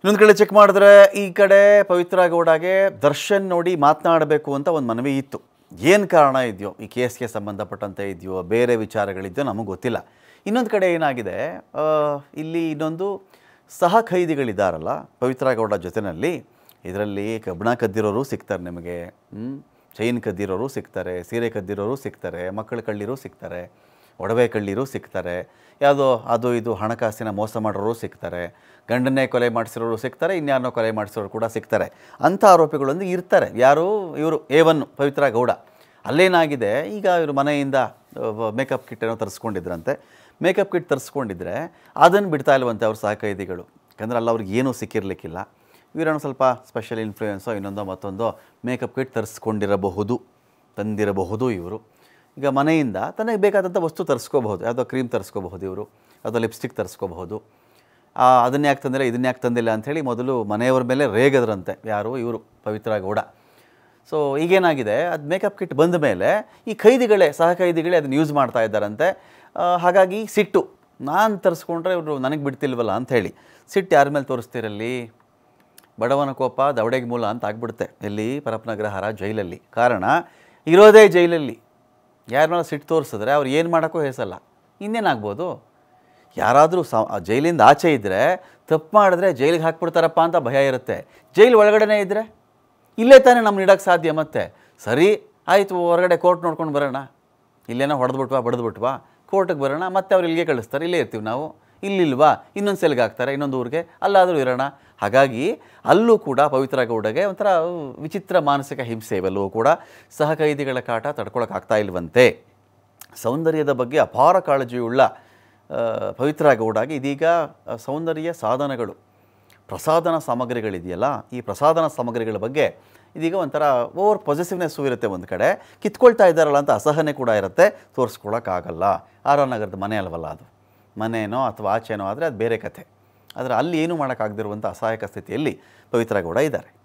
ಇನ್ನೊಂದು ಕಡೆ ಚೆಕ್ ಮಾಡಿದ್ರೆ ಈ ಕಡೆ ಪವಿತ್ರ ಗೌಡಗೆ ದರ್ಶನ್ ನೋಡಿ ಮಾತನಾಡಬೇಕು ಅಂತ ಒಂದು ಮನವಿ ಇತ್ತು ಏನು ಕಾರಣ ಇದೆಯೋ ಈ ಕೇಸ್ಗೆ ಸಂಬಂಧಪಟ್ಟಂತೆ ಇದೆಯೋ ಬೇರೆ ವಿಚಾರಗಳಿದೆಯೋ ನಮಗೆ ಗೊತ್ತಿಲ್ಲ ಇನ್ನೊಂದು ಕಡೆ ಏನಾಗಿದೆ ಇಲ್ಲಿ ಇನ್ನೊಂದು ಸಹ ಖೈದಿಗಳಿದ್ದಾರಲ್ಲ ಪವಿತ್ರ ಗೌಡ ಜೊತೆಯಲ್ಲಿ ಇದರಲ್ಲಿ ಕಬ್ಬಣ ಕದ್ದಿರೋರು ಸಿಗ್ತಾರೆ ನಿಮಗೆ ಚೈನ್ ಕದ್ದಿರೋರು ಸಿಗ್ತಾರೆ ಸೀರೆ ಕದ್ದಿರೋರು ಸಿಗ್ತಾರೆ ಮಕ್ಕಳು ಕಳ್ಳಿರು ಸಿಗ್ತಾರೆ ಒಡವೆ ಕಳ್ಳಿರು ಸಿಗ್ತಾರೆ ಯಾವುದೋ ಅದು ಇದು ಹಣಕಾಸಿನ ಮೋಸ ಮಾಡೋರು ಸಿಗ್ತಾರೆ ಗಂಡನ್ನೇ ಕೊಲೆ ಮಾಡಿಸಿರೋರು ಸಿಗ್ತಾರೆ ಇನ್ಯಾರನ್ನೋ ಕೊಲೆ ಮಾಡಿಸಿರೋರು ಕೂಡ ಸಿಗ್ತಾರೆ ಅಂಥ ಆರೋಪಿಗಳೊಂದು ಇರ್ತಾರೆ ಯಾರು ಇವರು ಎ ಒನ್ ಪವಿತ್ರ ಗೌಡ ಅಲ್ಲೇನಾಗಿದೆ ಈಗ ಇವರು ಮನೆಯಿಂದ ಮೇಕಪ್ ಕಿಟ್ ಏನೋ ತರಿಸ್ಕೊಂಡಿದ್ರಂತೆ ಮೇಕಪ್ ಕಿಟ್ ತರಿಸ್ಕೊಂಡಿದ್ರೆ ಅದನ್ನು ಬಿಡ್ತಾ ಇಲ್ವಂತೆ ಅವ್ರ ಸಹಕೈದಿಗಳು ಯಾಕಂದರೆ ಅಲ್ಲಿ ಅವ್ರಿಗೆ ಏನೂ ಸಿಕ್ಕಿರಲಿಕ್ಕಿಲ್ಲ ಇವರೇನೋ ಸ್ವಲ್ಪ ಸ್ಪೆಷಲ್ ಇನ್ಫ್ಲೂಯೆನ್ಸೋ ಇನ್ನೊಂದೋ ಮತ್ತೊಂದೋ ಮೇಕಪ್ ಕಿಟ್ ತರಿಸ್ಕೊಂಡಿರಬಹುದು ತಂದಿರಬಹುದು ಇವರು ಈಗ ಮನೆಯಿಂದ ತನಗೆ ಬೇಕಾದಂಥ ವಸ್ತು ತರಿಸ್ಕೋಬಹುದು ಯಾವುದೋ ಕ್ರೀಮ್ ತರಿಸ್ಕೋಬಹುದು ಇವರು ಅಥವಾ ಲಿಪ್ಸ್ಟಿಕ್ ತರಿಸ್ಕೋಬಹುದು ಅದನ್ನ ಯಾಕೆ ತಂದಿಲ್ಲ ಇದನ್ನ ಯಾಕೆ ತಂದಿಲ್ಲ ಅಂಥೇಳಿ ಮೊದಲು ಮನೆಯವ್ರ ಮೇಲೆ ರೇಗದ್ರಂತೆ ಯಾರು ಇವರು ಪವಿತ್ರ ಗೌಡ ಸೊ ಈಗೇನಾಗಿದೆ ಅದು ಮೇಕಪ್ ಕಿಟ್ ಬಂದ ಮೇಲೆ ಈ ಖೈದಿಗಳೇ ಸಹ ಖೈದಿಗಳೇ ಅದನ್ನು ಯೂಸ್ ಮಾಡ್ತಾ ಇದ್ದಾರಂತೆ ಹಾಗಾಗಿ ಸಿಟ್ಟು ನಾನು ತರಿಸ್ಕೊಂಡ್ರೆ ಇವರು ನನಗೆ ಬಿಡ್ತಿಲ್ವಲ್ಲ ಅಂಥೇಳಿ ಸಿಟ್ಟು ಯಾರ ಮೇಲೆ ತೋರಿಸ್ತಿರಲ್ಲಿ ಬಡವನ ಕೋಪ ದವಡೆಗೆ ಮೂಲ ಅಂತ ಆಗ್ಬಿಡುತ್ತೆ ಎಲ್ಲಿ ಪರಪ್ನಗ್ರಹಾರ ಜೈಲಲ್ಲಿ ಕಾರಣ ಇರೋದೇ ಜೈಲಲ್ಲಿ ಯಾರ ಮೇಲೆ ಸಿಟ್ಟು ತೋರಿಸಿದ್ರೆ ಅವ್ರು ಏನು ಮಾಡೋಕ್ಕೂ ಹೆಸಲ್ಲ ಇನ್ನೇನಾಗ್ಬೋದು ಯಾರಾದರೂ ಸ ಜೈಲಿಂದ ಆಚೆ ಇದ್ದರೆ ತಪ್ಪು ಮಾಡಿದ್ರೆ ಜೈಲಿಗೆ ಹಾಕ್ಬಿಡ್ತಾರಪ್ಪ ಅಂತ ಭಯ ಇರುತ್ತೆ ಜೈಲು ಒಳಗಡೆನೇ ಇದ್ದರೆ ಇಲ್ಲೇ ತಾನೇ ನಮ್ಗೆ ನೀಡೋಕ್ಕೆ ಸಾಧ್ಯ ಮತ್ತೆ ಸರಿ ಆಯಿತು ಹೊರಗಡೆ ಕೋರ್ಟ್ ನೋಡ್ಕೊಂಡು ಬರೋಣ ಇಲ್ಲೇನೋ ಹೊಡೆದ್ಬಿಟ್ವಾ ಬಡಿದ್ಬಿಟ್ವಾ ಕೋರ್ಟಿಗೆ ಬರೋಣ ಮತ್ತೆ ಅವ್ರು ಇಲ್ಲಿಗೆ ಕಳಿಸ್ತಾರೆ ಇಲ್ಲೇ ಇರ್ತೀವಿ ನಾವು ಇಲ್ಲಿಲ್ವಾ ಇನ್ನೊಂದು ಸೆಲ್ಗೆ ಹಾಕ್ತಾರೆ ಇನ್ನೊಂದು ಊರಿಗೆ ಅಲ್ಲಾದರೂ ಇರೋಣ ಹಾಗಾಗಿ ಅಲ್ಲೂ ಕೂಡ ಪವಿತ್ರ ಗೌಡಗೆ ಒಂಥರ ವಿಚಿತ್ರ ಮಾನಸಿಕ ಹಿಂಸೆ ಇವೆಲ್ಲವೂ ಕೂಡ ಸಹಕೈದಿಗಳ ಕಾಟ ತಡ್ಕೊಳಕ್ಕಾಗ್ತಾ ಇಲ್ವಂತೆ ಸೌಂದರ್ಯದ ಬಗ್ಗೆ ಅಪಾರ ಕಾಳಜಿಯುಳ್ಳ ಪವಿತ್ರ ಗೌಡಗೆ ಇದೀಗ ಸೌಂದರ್ಯ ಸಾಧನಗಳು ಪ್ರಸಾದನ ಸಾಮಗ್ರಿಗಳಿದೆಯಲ್ಲ ಈ ಪ್ರಸಾದನ ಸಾಮಗ್ರಿಗಳ ಬಗ್ಗೆ ಇದೀಗ ಒಂಥರ ಓವರ್ ಪಾಸಿಟಿವ್ನೆಸ್ಸು ಇರುತ್ತೆ ಒಂದು ಕಡೆ ಕಿತ್ಕೊಳ್ತಾ ಇದ್ದಾರಲ್ಲ ಅಂತ ಅಸಹನೆ ಕೂಡ ಇರುತ್ತೆ ತೋರಿಸ್ಕೊಳಕ್ಕಾಗಲ್ಲ ಆರ್ ಆರ್ ನಗರದ ಮನೆ ಅಲ್ವಲ್ಲ ಅದು ಮನೇನೋ ಅಥವಾ ಆಚೆನೋ ಆದರೆ ಅದು ಬೇರೆ ಕಥೆ ಆದರೆ ಅಲ್ಲಿ ಏನು ಮಾಡೋಕ್ಕಾಗದಿರುವಂಥ ಅಸಹಾಯಕ ಸ್ಥಿತಿಯಲ್ಲಿ ಪವಿತ್ರ ಗೌಡ ಇದ್ದಾರೆ